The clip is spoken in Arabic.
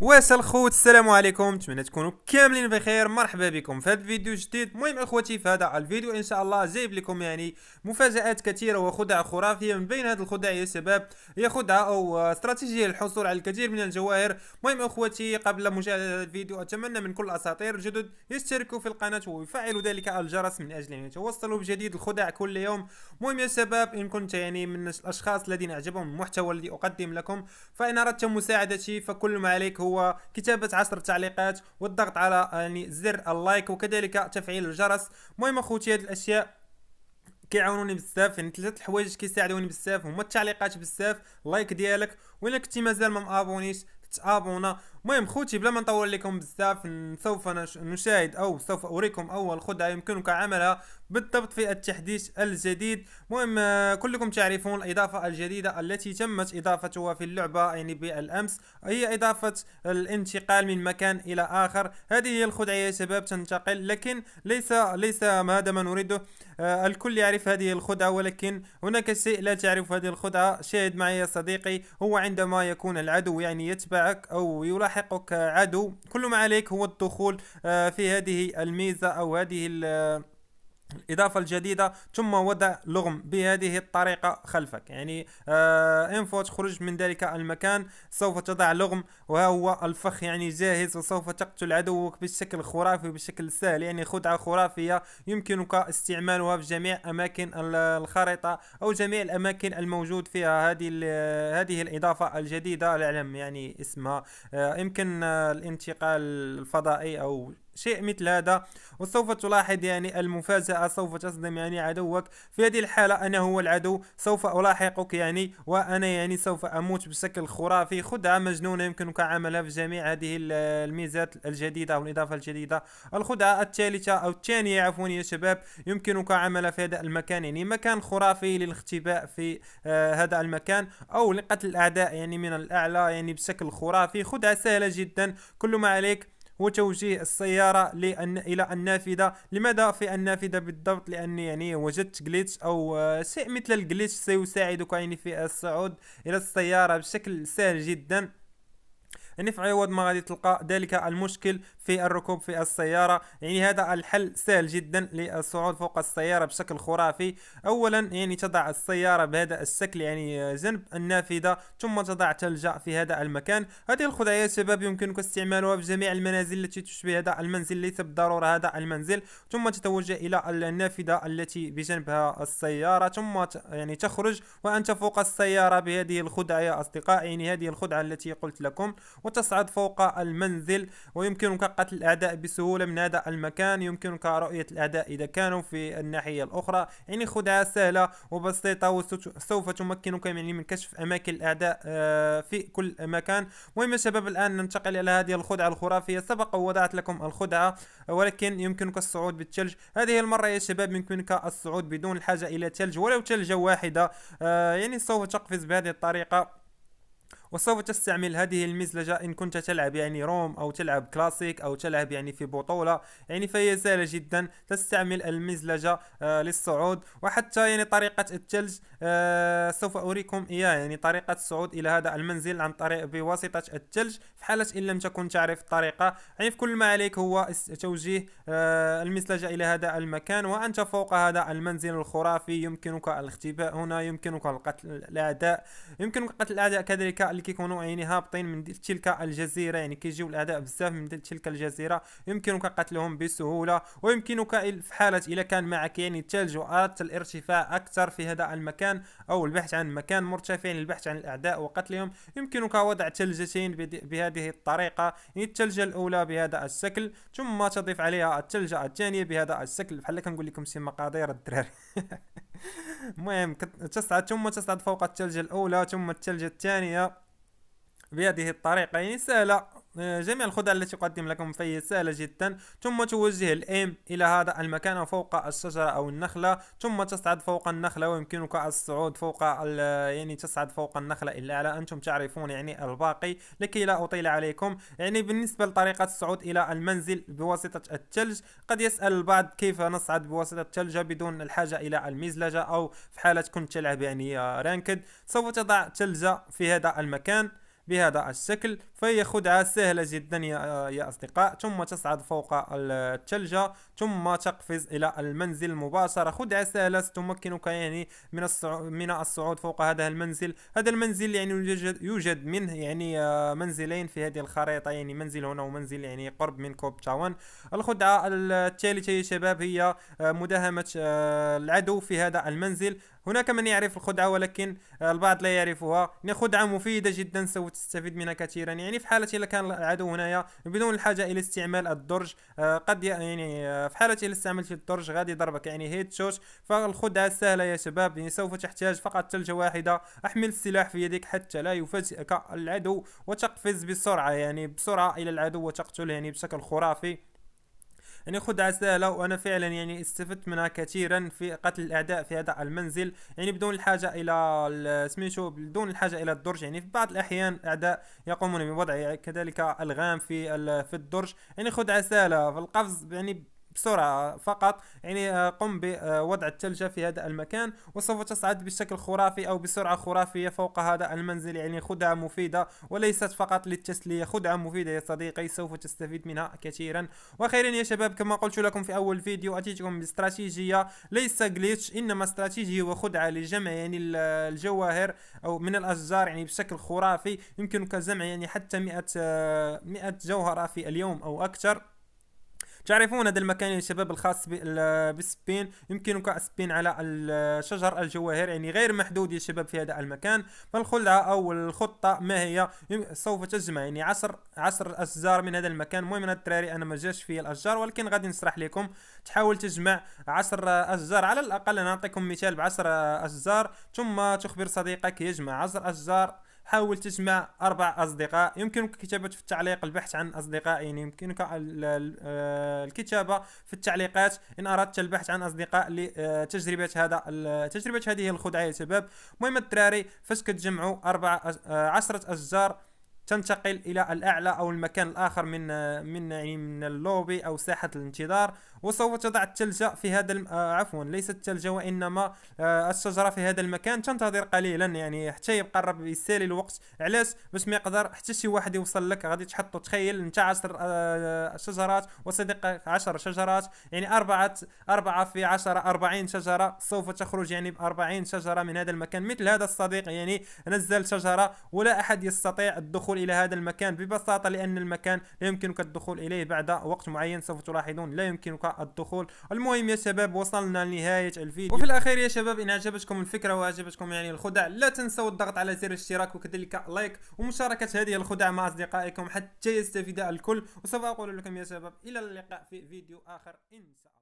واش الخوت السلام عليكم نتمنى تكونوا كاملين بخير مرحبا بكم في هذا الفيديو جديد المهم اخوتي في هذا الفيديو ان شاء الله جايب لكم يعني مفاجات كثيره وخدع خرافيه من بين هذه الخدع يا شباب هي خدعه او استراتيجيه للحصول على الكثير من الجواهر المهم اخوتي قبل مشاهده هذا الفيديو اتمنى من كل الاساطير الجدد يشتركوا في القناه ويفعلوا ذلك الجرس من اجل ان يتوصلوا بجديد الخدع كل يوم المهم يا شباب ان كنت يعني من الاشخاص الذين اعجبهم المحتوى الذي اقدم لكم فان اردتم مساعدتي فكل ما عليك هو هو كتابه عشر تعليقات والضغط على يعني زر اللايك وكذلك تفعيل الجرس المهم اخوتي هذه الاشياء كيعاونوني بزاف يعني ثلاثه الحوايج كيساعدوني بزاف هما التعليقات بزاف لايك ديالك وإلا كنتي مازال ما مابونيش تابونا المهم خوتي بلا ما نطول لكم بزاف سوف نشاهد او سوف اريكم اول خدعه يمكنك عملها بالضبط في التحديث الجديد المهم كلكم تعرفون الاضافه الجديده التي تمت اضافتها في اللعبه يعني بالامس هي اضافه الانتقال من مكان الى اخر هذه هي الخدعه يا شباب تنتقل لكن ليس ليس هذا ما نريده آه، الكل يعرف هذه الخدعه ولكن هناك شيء لا تعرف هذه الخدعه شاهد معي يا صديقي هو عندما يكون العدو يعني يتبعك او يلاحظ يلاحقك عدو كل ما عليك هو الدخول آه، في هذه الميزة أو هذه الإضافة الجديدة ثم وضع لغم بهذه الطريقة خلفك يعني آه إنفو تخرج من ذلك المكان سوف تضع لغم وها هو الفخ يعني جاهز وسوف تقتل عدوك بشكل خرافي بشكل سهل يعني خدعة خرافية يمكنك استعمالها في جميع أماكن الخريطة أو جميع الأماكن الموجود فيها هذه هذه الإضافة الجديدة لعلم يعني اسمها آه يمكن الانتقال الفضائي أو شيء مثل هذا وسوف تلاحظ يعني المفاجأة سوف تصدم يعني عدوك في هذه الحالة أنا هو العدو سوف ألاحقك يعني وأنا يعني سوف أموت بشكل خرافي خدعة مجنونة يمكنك عملها في جميع هذه الميزات الجديدة او الاضافه الجديدة الخدعة الثالثة أو الثانية عفوا يا شباب يمكنك عملها في هذا المكان يعني مكان خرافي للاختباء في آه هذا المكان أو لقتل الأعداء يعني من الأعلى يعني بشكل خرافي خدعة سهلة جدا كل ما عليك هو توجيه السياره لأن الى النافذه لماذا في النافذه بالضبط لان يعني وجدت جليتش او شيء آه، مثل الجليتش سيساعدك يعني في الصعود الى السياره بشكل سهل جدا يعني في عوض ما غادي تلقى ذلك المشكل في الركوب في السيارة يعني هذا الحل سهل جدا للصعود فوق السيارة بشكل خرافي أولا يعني تضع السيارة بهذا الشكل يعني جنب النافذة ثم تضع تلجا في هذا المكان هذه الخدعيات شباب يمكنك استعمالها في جميع المنازل التي تشبه هذا المنزل ليس بالضرورة هذا المنزل ثم تتوجه إلى النافذة التي بجنبها السيارة ثم يعني تخرج وأنت فوق السيارة بهذه الخدعة يا اصدقائي يعني هذه الخدعة التي قلت لكم وتصعد فوق المنزل ويمكنك قتل الأعداء بسهولة من هذا المكان يمكنك رؤية الأعداء إذا كانوا في الناحية الأخرى يعني خدعة سهلة وبسيطة وسوف تمكنك يعني من كشف أماكن الأعداء آه، في كل مكان المهم يا شباب الآن ننتقل إلى هذه الخدعة الخرافية سبق ووضعت لكم الخدعة ولكن يمكنك الصعود بالثلج هذه المرة يا شباب يمكنك الصعود بدون الحاجة إلى ثلج ولو تلجة واحدة آه، يعني سوف تقفز بهذه الطريقة وسوف تستعمل هذه المزلجة إن كنت تلعب يعني روم أو تلعب كلاسيك أو تلعب يعني في بطولة يعني فهي سهلة جدا تستعمل المزلجة آه للصعود وحتى يعني طريقة الثلج آه سوف أريكم إياه يعني طريقة الصعود إلى هذا المنزل عن طريق بواسطة الثلج في حالة إن لم تكن تعرف الطريقة يعني في كل ما عليك هو توجيه آه المزلجة إلى هذا المكان وأنت فوق هذا المنزل الخرافي يمكنك الاختباء هنا يمكنك القتل الأعداء يمكنك قتل الأعداء كذلك اللي كيكونوا يعني هابطين من تلك الجزيره يعني كيجيو الاعداء بزاف من تلك الجزيره يمكنك قتلهم بسهوله ويمكنك في حاله اذا كان معك يعني الثلج واردت الارتفاع اكثر في هذا المكان او البحث عن مكان مرتفع للبحث يعني عن الاعداء وقتلهم يمكنك وضع ثلجتين بهذه الطريقه يعني الثلج الاولى بهذا الشكل ثم تضيف عليها الثلج الثانيه بهذا الشكل بحال كنقول لكم شي مقادير الدراري المهم تصعد ثم تصعد فوق الثلج الاولى ثم الثلج الثانيه بهذه الطريقة يعني سهلة آه، جميع الخدع التي أقدم لكم فهي سهلة جدا ثم توجه الإم إلى هذا المكان فوق الشجرة أو النخلة ثم تصعد فوق النخلة ويمكنك الصعود فوق يعني تصعد فوق النخلة إلى الأعلى أنتم تعرفون يعني الباقي لكي لا أطيل عليكم يعني بالنسبة لطريقة الصعود إلى المنزل بواسطة الثلج قد يسأل البعض كيف نصعد بواسطة الثلج بدون الحاجة إلى المزلجة أو في حالة كنت تلعب يعني آه، رانكد سوف تضع ثلجة في هذا المكان بهذا الشكل فهي خدعة سهلة جدا يا, يا أصدقاء ثم تصعد فوق الثلجة ثم تقفز إلى المنزل مباشرة خدعة سهلة ستمكنك يعني من الصعود من الصعود فوق هذا المنزل هذا المنزل يعني يوجد, يوجد منه يعني آه، منزلين في هذه الخريطة يعني منزل هنا ومنزل يعني قرب من كوب تاون الخدعة الثالثة يا شباب هي آه، مداهمة آه، العدو في هذا المنزل هناك من يعرف الخدعة ولكن البعض لا يعرفها يعني خدعة مفيدة جدا سوف تستفيد منها كثيرا يعني في حالة إذا كان العدو هنايا بدون الحاجة إلى استعمال الدرج آه، قد يعني آه، في حالة إذا استعملت الدرج غادي يضربك يعني هيد شوت فالخدعة سهلة يا شباب يعني سوف تحتاج فقط ثلجة واحدة احمل السلاح في يدك حتى لا يفاجئك العدو وتقفز بسرعة يعني بسرعة إلى العدو وتقتله يعني بشكل خرافي يعني خد عسالة وأنا فعلا يعني استفدت منها كثيرا في قتل الأعداء في هذا المنزل يعني بدون الحاجة إلى سميشو بدون الحاجة إلى الدرج يعني في بعض الأحيان الأعداء يقومون بوضع كذلك ألغام في في الدرج يعني عسالة في فالقفز يعني بسرعة فقط يعني آه، قم بوضع الثلجة في هذا المكان وسوف تصعد بشكل خرافي أو بسرعة خرافية فوق هذا المنزل يعني خدعة مفيدة وليست فقط للتسلية خدعة مفيدة يا صديقي سوف تستفيد منها كثيرا وخيرا يا شباب كما قلت لكم في أول فيديو أتيتكم باستراتيجية ليس جليتش إنما استراتيجية وخدعة لجمع يعني الجواهر أو من الأشجار يعني بشكل خرافي يمكنك جمع يعني حتى 100 100 آه، جوهرة في اليوم أو أكثر تعرفون هذا المكان يا شباب الخاص بالسبين يمكنك السبين على الشجر الجواهر يعني غير محدود يا شباب في هذا المكان فالخلعة او الخطة ما هي سوف تجمع يعني عصر عصر اشجار من هذا المكان المهم من الدراري انا ما جاش فيه الاشجار ولكن غادي نشرح لكم تحاول تجمع عصر اشجار على الاقل انا نعطيكم مثال بعصر اشجار ثم تخبر صديقك يجمع عصر اشجار حاول تجمع أربع أصدقاء يمكنك كتابة في التعليق البحث عن يعني يمكنك آه، الكتابة في التعليقات إن أردت البحث عن أصدقاء لتجربة آه، هذا تجربة هذه الخدعة يا شباب المهم الدراري فاش كتجمعوا أربع آه، عشرة أشجار تنتقل الى الاعلى او المكان الاخر من من يعني من اللوبي او ساحه الانتظار وسوف تضع الثلجه في هذا الم... آه عفوا ليست الثلجه وانما آه الشجره في هذا المكان تنتظر قليلا يعني حتى يقرب يسالي الوقت علاش باش ما يقدر حتى شي واحد يوصل لك غادي تحطو تخيل انت 10 آه شجرات وصديقك 10 شجرات يعني أربعة أربعة في 10 40 شجرة سوف تخرج يعني ب 40 شجرة من هذا المكان مثل هذا الصديق يعني نزل شجرة ولا أحد يستطيع الدخول الدخول إلى هذا المكان ببساطة لأن المكان لا يمكنك الدخول إليه بعد وقت معين سوف تلاحظون لا يمكنك الدخول المهم يا شباب وصلنا لنهاية الفيديو وفي الأخير يا شباب إن عجبتكم الفكرة وعجبتكم يعني الخدع لا تنسوا الضغط على زر الاشتراك وكذلك لايك ومشاركة هذه الخدع مع أصدقائكم حتى يستفيد الكل وسوف أقول لكم يا شباب إلى اللقاء في فيديو آخر إن شاء الله